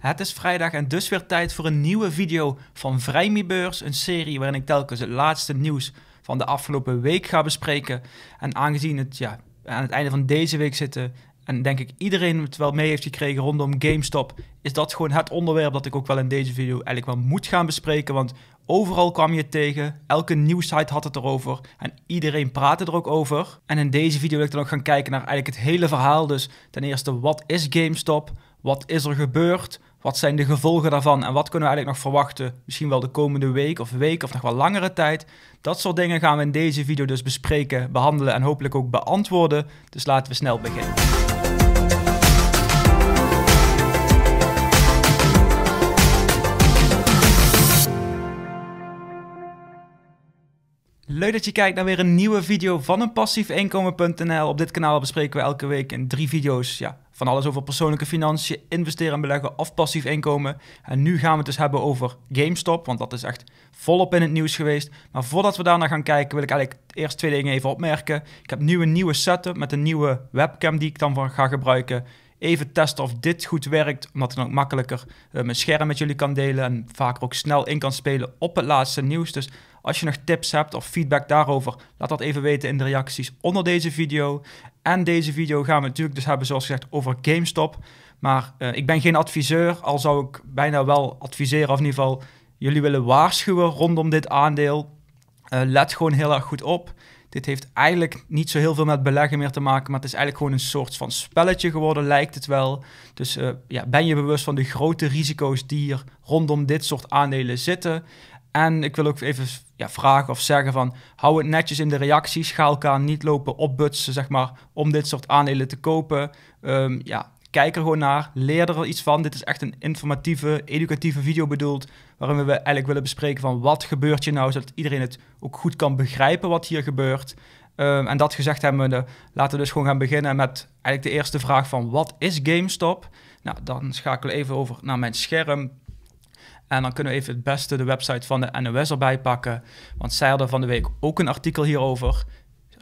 Het is vrijdag en dus weer tijd voor een nieuwe video van Vrijmibeurs, een serie waarin ik telkens het laatste nieuws van de afgelopen week ga bespreken. En aangezien het ja, aan het einde van deze week zitten en denk ik iedereen het wel mee heeft gekregen rondom GameStop, is dat gewoon het onderwerp dat ik ook wel in deze video eigenlijk wel moet gaan bespreken. Want overal kwam je het tegen, elke nieuwsite had het erover en iedereen praatte er ook over. En in deze video wil ik dan ook gaan kijken naar eigenlijk het hele verhaal. Dus ten eerste, wat is GameStop? Wat is er gebeurd? Wat zijn de gevolgen daarvan? En wat kunnen we eigenlijk nog verwachten? Misschien wel de komende week of week of nog wel langere tijd. Dat soort dingen gaan we in deze video dus bespreken, behandelen en hopelijk ook beantwoorden. Dus laten we snel beginnen. Leuk dat je kijkt naar weer een nieuwe video van een passief Op dit kanaal bespreken we elke week in drie video's ja, van alles over persoonlijke financiën, investeren en beleggen of passief inkomen. En nu gaan we het dus hebben over GameStop, want dat is echt volop in het nieuws geweest. Maar voordat we daarna gaan kijken, wil ik eigenlijk eerst twee dingen even opmerken. Ik heb nu een nieuwe setup met een nieuwe webcam die ik dan van ga gebruiken even testen of dit goed werkt. Omdat ik dan ook makkelijker eh, mijn scherm met jullie kan delen en vaker ook snel in kan spelen op het laatste nieuws. Dus als je nog tips hebt of feedback daarover, laat dat even weten in de reacties onder deze video. En deze video gaan we natuurlijk dus hebben, zoals gezegd, over GameStop. Maar eh, ik ben geen adviseur, al zou ik bijna wel adviseren, of in ieder geval jullie willen waarschuwen rondom dit aandeel. Eh, let gewoon heel erg goed op. Dit heeft eigenlijk niet zo heel veel met beleggen meer te maken, maar het is eigenlijk gewoon een soort van spelletje geworden, lijkt het wel. Dus eh, ja, ben je bewust van de grote risico's die er rondom dit soort aandelen zitten? En ik wil ook even ja, vragen of zeggen van, hou het netjes in de reacties, ga elkaar niet lopen opbutsen, zeg maar, om dit soort aandelen te kopen. Ehm, ja, Kijk er gewoon naar, leer er iets van. Dit is echt een informatieve, educatieve video bedoeld, waarin we eigenlijk willen bespreken van wat gebeurt je nou, zodat iedereen het ook goed kan begrijpen wat hier gebeurt. Ehm, en dat gezegd hebben we, laten we dus gewoon gaan beginnen met eigenlijk de eerste vraag van wat is GameStop? Nou, dan schakel we even over naar mijn scherm. En dan kunnen we even het beste de website van de NOS erbij pakken. Want zij hadden van de week ook een artikel hierover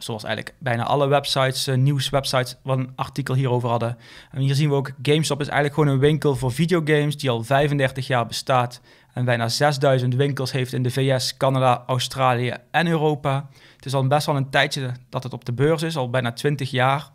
zoals eigenlijk bijna alle websites, eh, nieuwswebsites, wat een artikel hierover hadden. En hier zien we ook, GameStop is eigenlijk gewoon een winkel voor videogames die al 35 jaar bestaat en bijna 6000 winkels heeft in de VS, Canada, Australië en Europa. Het is al best wel een tijdje dat het op de beurs is, al bijna 20 jaar.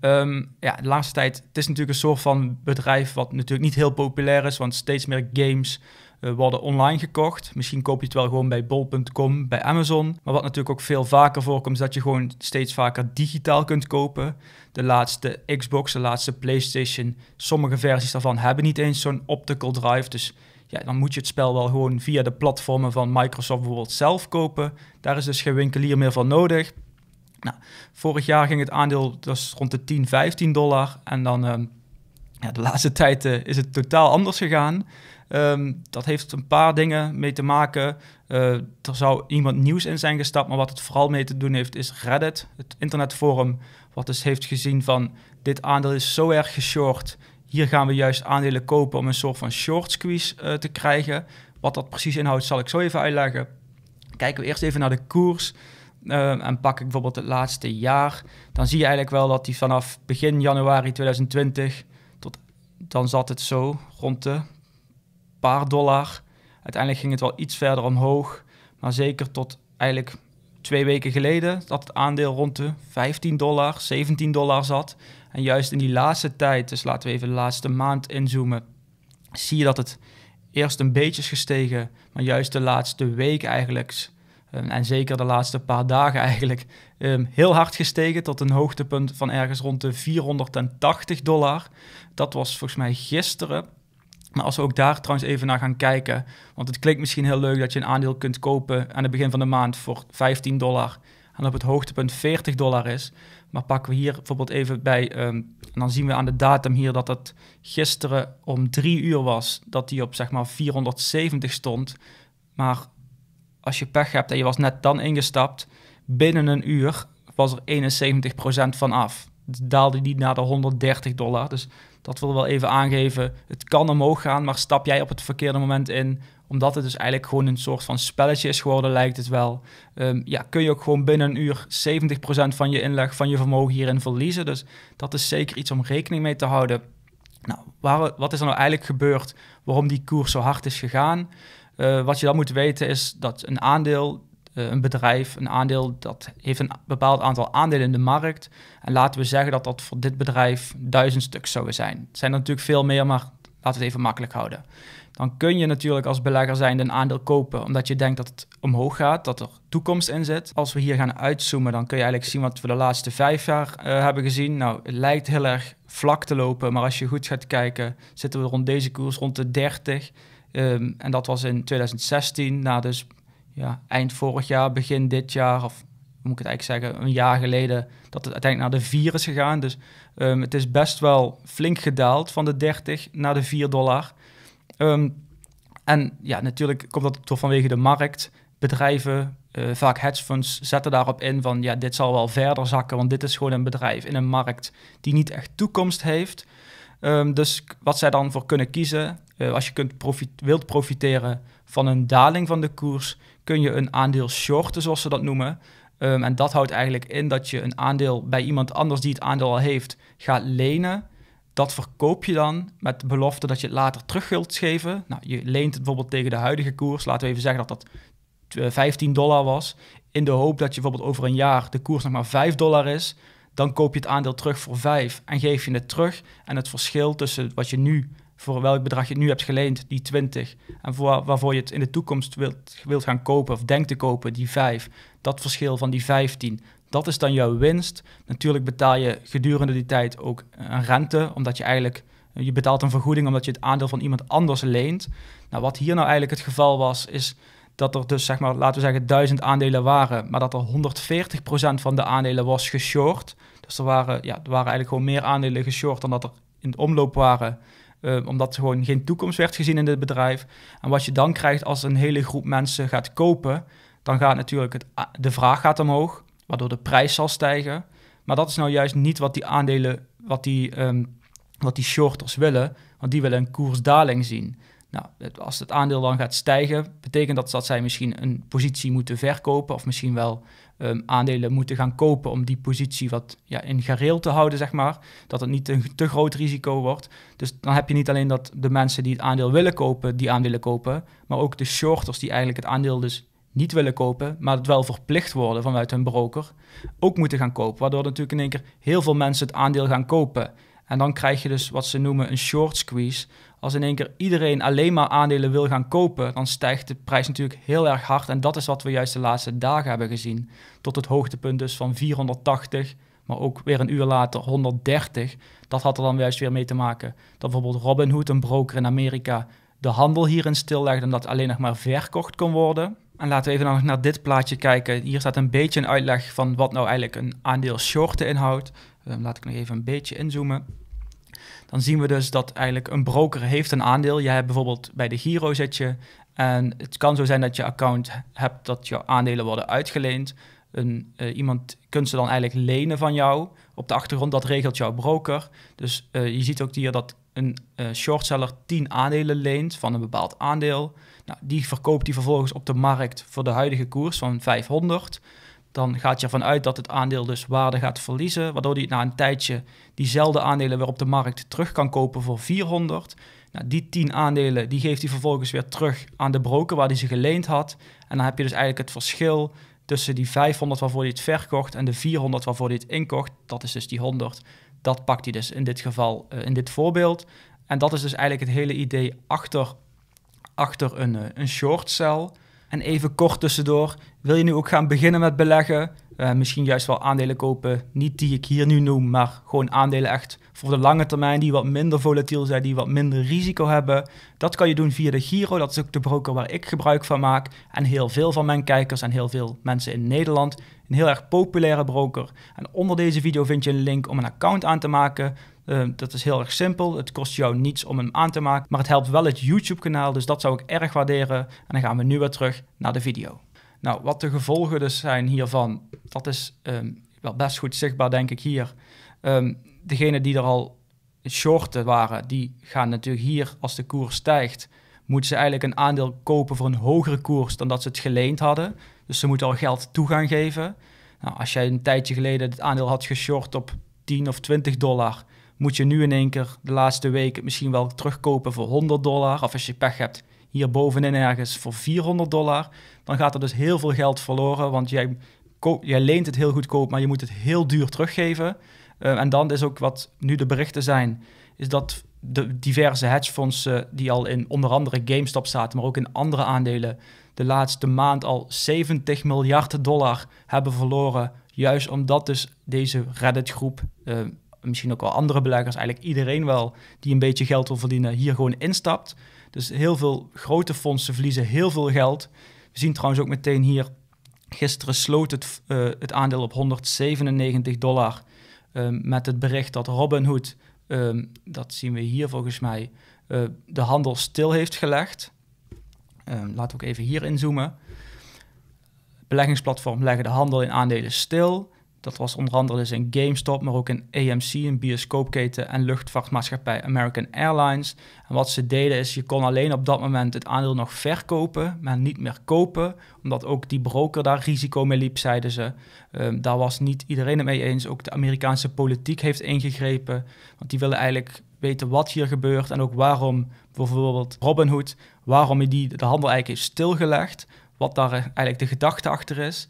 Ehm, ja, de laatste tijd, het is natuurlijk een soort van bedrijf wat natuurlijk niet heel populair is, want steeds meer games eh, worden online gekocht. Misschien koop je het wel gewoon bij bol.com, bij Amazon. Maar wat natuurlijk ook veel vaker voorkomt, is dat je gewoon steeds vaker digitaal kunt kopen. De laatste Xbox, de laatste PlayStation, sommige versies daarvan hebben niet eens zo'n optical drive. Dus ja, dan moet je het spel wel gewoon via de platformen van Microsoft bijvoorbeeld zelf kopen. Daar is dus geen winkelier meer van nodig. Nou, vorig jaar ging het aandeel dus rond de 10, 15 dollar. En dan ehm, ja, de laatste tijd eh, is het totaal anders gegaan. Ehm, dat heeft een paar dingen mee te maken. Eh, er zou iemand nieuws in zijn gestapt, maar wat het vooral mee te doen heeft is Reddit, het internetforum, wat dus heeft gezien van dit aandeel is zo erg geshort. Hier gaan we juist aandelen kopen om een soort van short squeeze eh, te krijgen. Wat dat precies inhoudt zal ik zo even uitleggen. Kijken we eerst even naar de koers. Ehm, en pak ik bijvoorbeeld het laatste jaar, dan zie je eigenlijk wel dat die vanaf begin januari 2020 tot dan zat het zo rond de paar dollar. Uiteindelijk ging het wel iets verder omhoog. Maar zeker tot eigenlijk twee weken geleden dat het aandeel rond de 15 dollar, 17 dollar zat. En juist in die laatste tijd, dus laten we even de laatste maand inzoomen, zie je dat het eerst een beetje is gestegen, maar juist de laatste week eigenlijk, eh, en zeker de laatste paar dagen eigenlijk, eh, heel hard gestegen tot een hoogtepunt van ergens rond de 480 dollar. Dat was volgens mij gisteren. Maar als we ook daar trouwens even naar gaan kijken. Want het klinkt misschien heel leuk dat je een aandeel kunt kopen aan het begin van de maand voor 15 dollar. En op het hoogtepunt 40 dollar is. Maar pakken we hier bijvoorbeeld even bij. Ehm, en dan zien we aan de datum hier dat het gisteren om 3 uur was. Dat die op zeg maar 470 stond. Maar als je pech hebt en je was net dan ingestapt. Binnen een uur was er 71% van af daalde niet naar de 130 dollar. Dus dat wil wel even aangeven, het kan omhoog gaan, maar stap jij op het verkeerde moment in, omdat het dus eigenlijk gewoon een soort van spelletje is geworden, lijkt het wel. Ehm, ja, kun je ook gewoon binnen een uur 70% van je inleg, van je vermogen hierin verliezen. Dus dat is zeker iets om rekening mee te houden. Nou, waar, wat is er nou eigenlijk gebeurd waarom die koers zo hard is gegaan? Eh, wat je dan moet weten is dat een aandeel eh, een bedrijf, een aandeel, dat heeft een bepaald aantal aandelen in de markt. En laten we zeggen dat dat voor dit bedrijf duizend stuks zouden zijn. Het zijn natuurlijk veel meer, maar laten we het even makkelijk houden. Dan kun je natuurlijk als belegger zijn een aandeel kopen, omdat je denkt dat het omhoog gaat, dat er toekomst in zit. Als we hier gaan uitzoomen, dan kun je eigenlijk zien wat we de laatste vijf jaar eh, hebben gezien. Nou, het lijkt heel erg vlak te lopen, maar als je goed gaat kijken, zitten we rond deze koers rond de 30. Ehm, en dat was in 2016, na nou, dus ja, eind vorig jaar, begin dit jaar, of hoe moet ik het eigenlijk zeggen, een jaar geleden, dat het uiteindelijk naar de 4 is gegaan. Dus ehm, het is best wel flink gedaald van de 30 naar de 4 dollar. Ehm, en ja, natuurlijk komt dat toch vanwege de markt. Bedrijven, eh, vaak hedge funds, zetten daarop in van ja, dit zal wel verder zakken, want dit is gewoon een bedrijf in een markt die niet echt toekomst heeft. Ehm, dus wat zij dan voor kunnen kiezen, eh, als je kunt wilt profiteren van een daling van de koers, kun je een aandeel shorten, zoals ze dat noemen. Ehm, en dat houdt eigenlijk in dat je een aandeel bij iemand anders die het aandeel al heeft, gaat lenen. Dat verkoop je dan met de belofte dat je het later terug wilt geven. Nou, je leent het bijvoorbeeld tegen de huidige koers. Laten we even zeggen dat dat 15 eh, dollar was. In de hoop dat je bijvoorbeeld over een jaar de koers nog maar 5 dollar is. Dan koop je het aandeel terug voor 5 en geef je het terug. En het verschil tussen wat je nu voor welk bedrag je het nu hebt geleend, die 20. En voor, waarvoor je het in de toekomst wilt, gaan kopen of denkt te kopen, die 5. Dat verschil van die 15, dat is dan jouw winst. Natuurlijk betaal je gedurende die tijd ook een rente, omdat je eigenlijk eh, je betaalt een vergoeding omdat je het aandeel van iemand anders leent. Nou, wat hier nou eigenlijk het geval was, is dat er dus, zeg maar, laten we zeggen, duizend aandelen waren, maar dat er 140% van de aandelen was geshort. Dus er waren, ja, er waren eigenlijk gewoon meer aandelen geshort dan dat er in de omloop waren. Eh, omdat er gewoon geen toekomst werd gezien in dit bedrijf. En wat je dan krijgt als een hele groep mensen gaat kopen, dan gaat natuurlijk het, de vraag gaat omhoog, waardoor de prijs zal stijgen. Maar dat is nou juist niet wat die aandelen, wat die, ehm, wat die shorters willen, want die willen een koersdaling zien. Nou, als het aandeel dan gaat stijgen, betekent dat dat zij misschien een positie moeten verkopen of misschien wel ehm, aandelen moeten gaan kopen om die positie wat ja, in gareel te houden, zeg maar. Dat het niet een te groot risico wordt. Dus dan heb je niet alleen dat de mensen die het aandeel willen kopen, die aandelen kopen, maar ook de shorters die eigenlijk het aandeel dus niet willen kopen, maar het wel verplicht worden vanuit hun broker, ook moeten gaan kopen. Waardoor natuurlijk in één keer heel veel mensen het aandeel gaan kopen. En dan krijg je dus wat ze noemen een short squeeze. Als in één keer iedereen alleen maar aandelen wil gaan kopen, dan stijgt de prijs natuurlijk heel erg hard. En dat is wat we juist de laatste dagen hebben gezien. Tot het hoogtepunt dus van 480, maar ook weer een uur later 130. Dat had er dan juist weer mee te maken. Dat bijvoorbeeld Robinhood, een broker in Amerika, de handel hierin stillegde omdat alleen nog maar verkocht kon worden. En laten we even nog naar dit plaatje kijken. Hier staat een beetje een uitleg van wat nou eigenlijk een aandeel shorten inhoudt. Ehm, laat ik nog even een beetje inzoomen dan zien we dus dat eigenlijk een broker heeft een aandeel. jij hebt bijvoorbeeld bij de Giro zit je en het kan zo zijn dat je account hebt dat je aandelen worden uitgeleend. Een, eh, iemand kunt ze dan eigenlijk lenen van jou. Op de achtergrond, dat regelt jouw broker. Dus eh, je ziet ook hier dat een eh, shortseller 10 aandelen leent van een bepaald aandeel. Nou, die verkoopt die vervolgens op de markt voor de huidige koers van 500 dan gaat je ervan uit dat het aandeel dus waarde gaat verliezen, waardoor hij na een tijdje diezelfde aandelen weer op de markt terug kan kopen voor 400. Nou, die 10 aandelen die geeft hij vervolgens weer terug aan de broker waar hij ze geleend had. En dan heb je dus eigenlijk het verschil tussen die 500 waarvoor hij het verkocht en de 400 waarvoor hij het inkocht. Dat is dus die 100. Dat pakt hij dus in dit geval, eh, in dit voorbeeld. En dat is dus eigenlijk het hele idee achter, achter een, eh, een short sell. En even kort tussendoor, wil je nu ook gaan beginnen met beleggen? Eh, misschien juist wel aandelen kopen, niet die ik hier nu noem, maar gewoon aandelen echt voor de lange termijn, die wat minder volatiel zijn, die wat minder risico hebben. Dat kan je doen via de Giro, dat is ook de broker waar ik gebruik van maak. En heel veel van mijn kijkers en heel veel mensen in Nederland. Een heel erg populaire broker. En onder deze video vind je een link om een account aan te maken, Ehm, dat is heel erg simpel. Het kost jou niets om hem aan te maken, maar het helpt wel het YouTube-kanaal. Dus dat zou ik erg waarderen. En dan gaan we nu weer terug naar de video. Nou, wat de gevolgen dus zijn hiervan, dat is ehm, wel best goed zichtbaar, denk ik, hier. Um, degene die er al shorten waren, die gaan natuurlijk hier, als de koers stijgt, moeten ze eigenlijk een aandeel kopen voor een hogere koers dan dat ze het geleend hadden. Dus ze moeten al geld toe gaan geven. Nou, als jij een tijdje geleden het aandeel had geshort op 10 of 20 dollar, moet je nu in één keer de laatste week misschien wel terugkopen voor 100 dollar. Of als je pech hebt, hier bovenin ergens voor 400 dollar. Dan gaat er dus heel veel geld verloren, want jij, jij leent het heel goedkoop, maar je moet het heel duur teruggeven. Eh, en dan is ook wat nu de berichten zijn, is dat de diverse hedgefondsen eh, die al in onder andere GameStop zaten, maar ook in andere aandelen, de laatste maand al 70 miljard dollar hebben verloren. Juist omdat dus deze Reddit-groep eh, misschien ook wel andere beleggers, eigenlijk iedereen wel die een beetje geld wil verdienen, hier gewoon instapt. Dus heel veel grote fondsen verliezen heel veel geld. We zien trouwens ook meteen hier, gisteren sloot het, eh, het aandeel op 197 dollar ehm, met het bericht dat Robinhood, ehm, dat zien we hier volgens mij, eh, de handel stil heeft gelegd. Um, laten we ook even hier inzoomen. Beleggingsplatform leggen de handel in aandelen stil. Dat was onder andere dus in GameStop, maar ook in AMC, een bioscoopketen en luchtvaartmaatschappij American Airlines. En wat ze deden is, je kon alleen op dat moment het aandeel nog verkopen, maar niet meer kopen, omdat ook die broker daar risico mee liep, zeiden ze. Ehm, daar was niet iedereen het mee eens. Ook de Amerikaanse politiek heeft ingegrepen, want die willen eigenlijk weten wat hier gebeurt en ook waarom bijvoorbeeld Robinhood, waarom hij die de handel eigenlijk heeft stilgelegd, wat daar eigenlijk de gedachte achter is.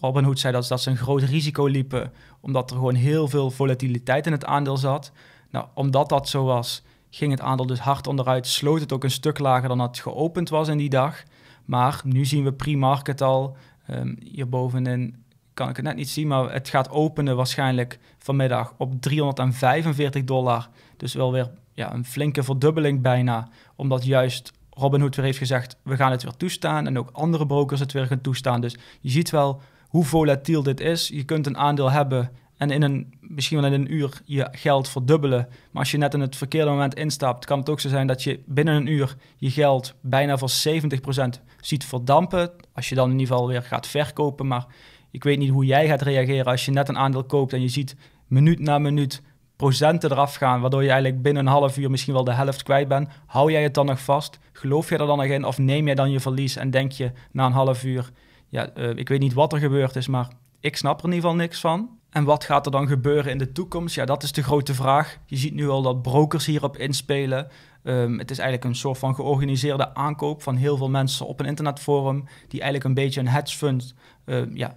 Robinhood zei dat, dat ze een groot risico liepen, omdat er gewoon heel veel volatiliteit in het aandeel zat. Nou, omdat dat zo was, ging het aandeel dus hard onderuit, sloot het ook een stuk lager dan het geopend was in die dag. Maar nu zien we pre-market al, um, ehm, hierbovenin kan ik het net niet zien, maar het gaat openen waarschijnlijk vanmiddag op 345 dollar. Dus wel weer ja, een flinke verdubbeling bijna, omdat juist Robin Hood weer heeft gezegd, we gaan het weer toestaan. En ook andere brokers het weer gaan toestaan. Dus je ziet wel hoe volatiel dit is. Je kunt een aandeel hebben en in een, misschien wel in een uur je geld verdubbelen. Maar als je net in het verkeerde moment instapt, kan het ook zo zijn dat je binnen een uur je geld bijna voor 70% ziet verdampen. Als je dan in ieder geval weer gaat verkopen. Maar ik weet niet hoe jij gaat reageren als je net een aandeel koopt en je ziet minuut na minuut procenten eraf gaan, waardoor je eigenlijk binnen een half uur misschien wel de helft kwijt bent, hou jij het dan nog vast? Geloof je er dan nog in? Of neem jij dan je verlies en denk je na een half uur, ja, eh, ik weet niet wat er gebeurd is, maar ik snap er in ieder geval niks van. En wat gaat er dan gebeuren in de toekomst? Ja, dat is de grote vraag. Je ziet nu al dat brokers hierop inspelen. Ehm, het is eigenlijk een soort van georganiseerde aankoop van heel veel mensen op een internetforum, die eigenlijk een beetje een hedge fund eh, ja,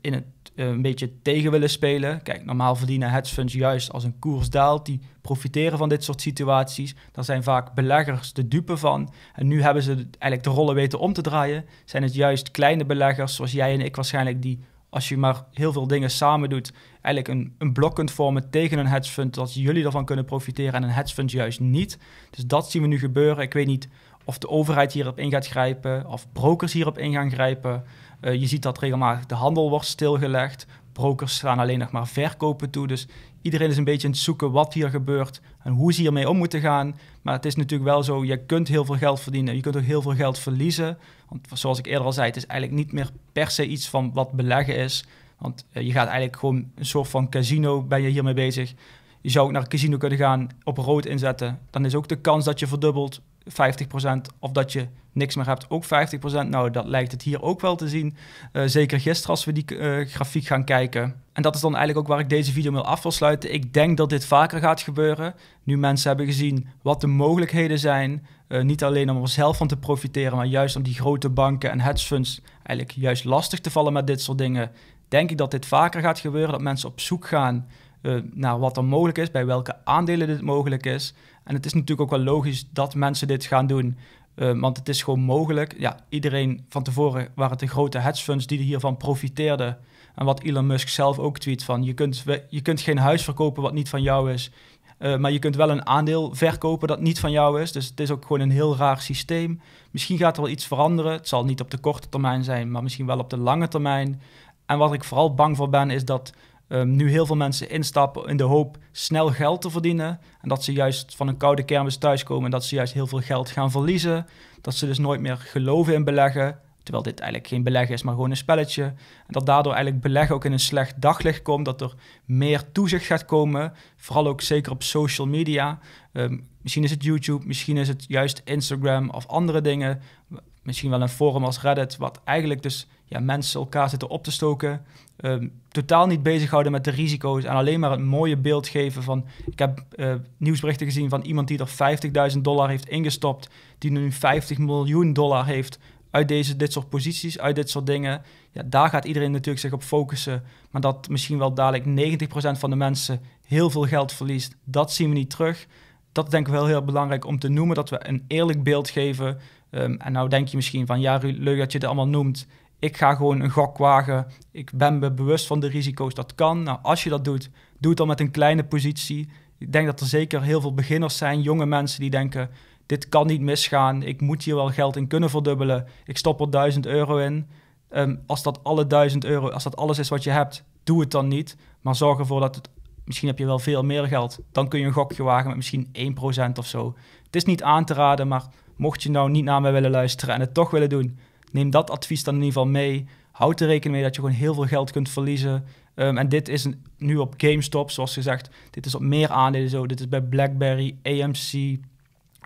in het eh, een beetje tegen willen spelen. Kijk, normaal verdienen hedge funds juist als een koers daalt. Die profiteren van dit soort situaties. Daar zijn vaak beleggers de dupe van. En nu hebben ze eigenlijk de rollen weten om te draaien. Zijn het juist kleine beleggers, zoals jij en ik waarschijnlijk, die als je maar heel veel dingen samen doet, eigenlijk een, een blok kunt vormen tegen een hedge fund, dat jullie ervan kunnen profiteren en een hedge fund juist niet. Dus dat zien we nu gebeuren. Ik weet niet of de overheid hierop in gaat grijpen, of brokers hierop in gaan grijpen. Eh, je ziet dat regelmatig de handel wordt stilgelegd. Brokers gaan alleen nog maar verkopen toe. Dus iedereen is een beetje aan het zoeken wat hier gebeurt en hoe ze hiermee om moeten gaan. Maar het is natuurlijk wel zo, je kunt heel veel geld verdienen je kunt ook heel veel geld verliezen. Want zoals ik eerder al zei, het is eigenlijk niet meer per se iets van wat beleggen is. Want eh, je gaat eigenlijk gewoon een soort van casino ben je hiermee bezig. Je zou ook naar een casino kunnen gaan, op rood inzetten. Dan is ook de kans dat je verdubbelt 50% of dat je niks meer hebt, ook 50%. Nou, dat lijkt het hier ook wel te zien. Eh, zeker gisteren als we die eh, grafiek gaan kijken. En dat is dan eigenlijk ook waar ik deze video mee af wil sluiten. Ik denk dat dit vaker gaat gebeuren. Nu mensen hebben gezien wat de mogelijkheden zijn. Eh, niet alleen om er zelf van te profiteren, maar juist om die grote banken en hedge funds eigenlijk juist lastig te vallen met dit soort dingen. Denk ik dat dit vaker gaat gebeuren, dat mensen op zoek gaan eh, naar wat er mogelijk is, bij welke aandelen dit mogelijk is. En het is natuurlijk ook wel logisch dat mensen dit gaan doen. Eh, want het is gewoon mogelijk. Ja, iedereen van tevoren waren het de grote hedge funds die hiervan profiteerden. En wat Elon Musk zelf ook tweet van... je kunt, je kunt geen huis verkopen wat niet van jou is. Eh, maar je kunt wel een aandeel verkopen dat niet van jou is. Dus het is ook gewoon een heel raar systeem. Misschien gaat er wel iets veranderen. Het zal niet op de korte termijn zijn, maar misschien wel op de lange termijn. En wat ik vooral bang voor ben, is dat Ehm, nu heel veel mensen instappen in de hoop snel geld te verdienen. En dat ze juist van een koude kermis thuiskomen en dat ze juist heel veel geld gaan verliezen. Dat ze dus nooit meer geloven in beleggen. Terwijl dit eigenlijk geen beleggen is, maar gewoon een spelletje. En dat daardoor eigenlijk beleggen ook in een slecht daglicht komt. Dat er meer toezicht gaat komen. Vooral ook zeker op social media. Ehm, misschien is het YouTube, misschien is het juist Instagram of andere dingen. Misschien wel een forum als Reddit, wat eigenlijk dus ja, mensen elkaar zitten op te stoken. Ehm, totaal niet bezighouden met de risico's en alleen maar het mooie beeld geven van... Ik heb eh, nieuwsberichten gezien van iemand die er 50.000 dollar heeft ingestopt, die nu 50 miljoen dollar heeft uit deze, dit soort posities, uit dit soort dingen. Ja, daar gaat iedereen natuurlijk zich op focussen. Maar dat misschien wel dadelijk 90% van de mensen heel veel geld verliest, dat zien we niet terug. Dat is denk ik wel heel belangrijk om te noemen, dat we een eerlijk beeld geven. Ehm, en nou denk je misschien van, ja, leuk dat je het allemaal noemt ik ga gewoon een gok wagen. Ik ben me bewust van de risico's, dat kan. Nou, als je dat doet, doe het dan met een kleine positie. Ik denk dat er zeker heel veel beginners zijn, jonge mensen die denken... dit kan niet misgaan, ik moet hier wel geld in kunnen verdubbelen. Ik stop er 1000 euro in. Ehm, als dat alle 1000 euro, als dat alles is wat je hebt, doe het dan niet. Maar zorg ervoor dat het... Misschien heb je wel veel meer geld. Dan kun je een gokje wagen met misschien 1% of zo. Het is niet aan te raden, maar mocht je nou niet naar mij willen luisteren... en het toch willen doen neem dat advies dan in ieder geval mee. Houd er rekening mee dat je gewoon heel veel geld kunt verliezen. Ehm, en dit is een, nu op GameStop, zoals gezegd. Dit is op meer aandelen zo. Dit is bij BlackBerry, AMC,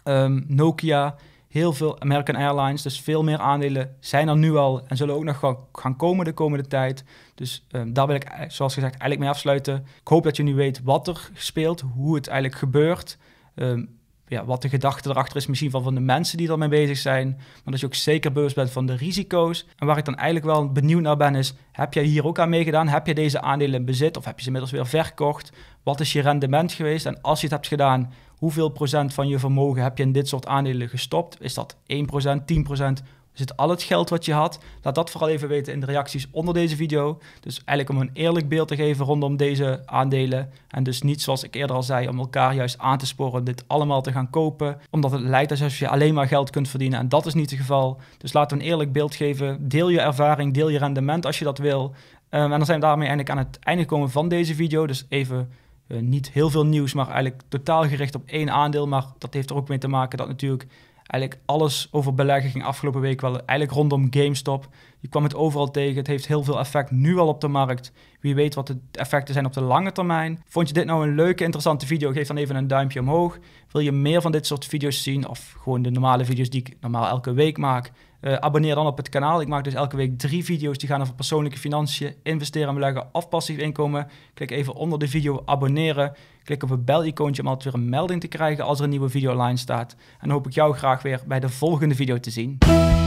ehm, Nokia, heel veel American Airlines. Dus veel meer aandelen zijn er nu al en zullen ook nog gaan, gaan komen de komende tijd. Dus ehm, daar wil ik, e- zoals gezegd, eigenlijk mee afsluiten. Ik hoop dat je nu weet wat er speelt, hoe het eigenlijk gebeurt. Um, ja, wat de gedachte erachter is, misschien van, van de mensen die ermee bezig zijn. Maar dat je ook zeker bewust bent van de risico's. En waar ik dan eigenlijk wel benieuwd naar ben, is: heb jij hier ook aan meegedaan? Heb je deze aandelen in bezit of heb je ze inmiddels weer verkocht? Wat is je rendement geweest? En als je het hebt gedaan, hoeveel procent van je vermogen heb je in dit soort aandelen gestopt? Is dat 1%, 10%? het al het geld wat je had? Laat dat vooral even weten in de reacties onder deze video. Dus eigenlijk om een eerlijk beeld te geven rondom deze aandelen. En dus niet zoals ik eerder al zei, om elkaar juist aan te sporen om dit allemaal te gaan kopen. Omdat het lijkt alsof je alleen maar geld kunt verdienen. En dat is niet het geval. Dus laten we een eerlijk beeld geven. Deel je ervaring, deel je rendement als je dat wil. Ehm, en dan zijn we daarmee eigenlijk aan het einde gekomen van deze video. Dus even eh, niet heel veel nieuws, maar eigenlijk totaal gericht op één aandeel. Maar dat heeft er ook mee te maken dat natuurlijk eigenlijk alles over beleggen ging afgelopen week wel eigenlijk rondom GameStop. Je kwam het overal tegen. Het heeft heel veel effect nu al op de markt. Wie weet wat de effecten zijn op de lange termijn. Vond je dit nou een leuke, interessante video? Geef dan even een duimpje omhoog. Wil je meer van dit soort video's zien of gewoon de normale video's die ik normaal elke week maak? Eh, abonneer dan op het kanaal. Ik maak dus elke week drie video's die gaan over persoonlijke financiën, investeren en beleggen of passief inkomen. Klik even onder de video abonneren. Klik op het bel-icoontje om altijd weer een melding te krijgen als er een nieuwe video online staat. En dan hoop ik jou graag weer bij de volgende video te zien.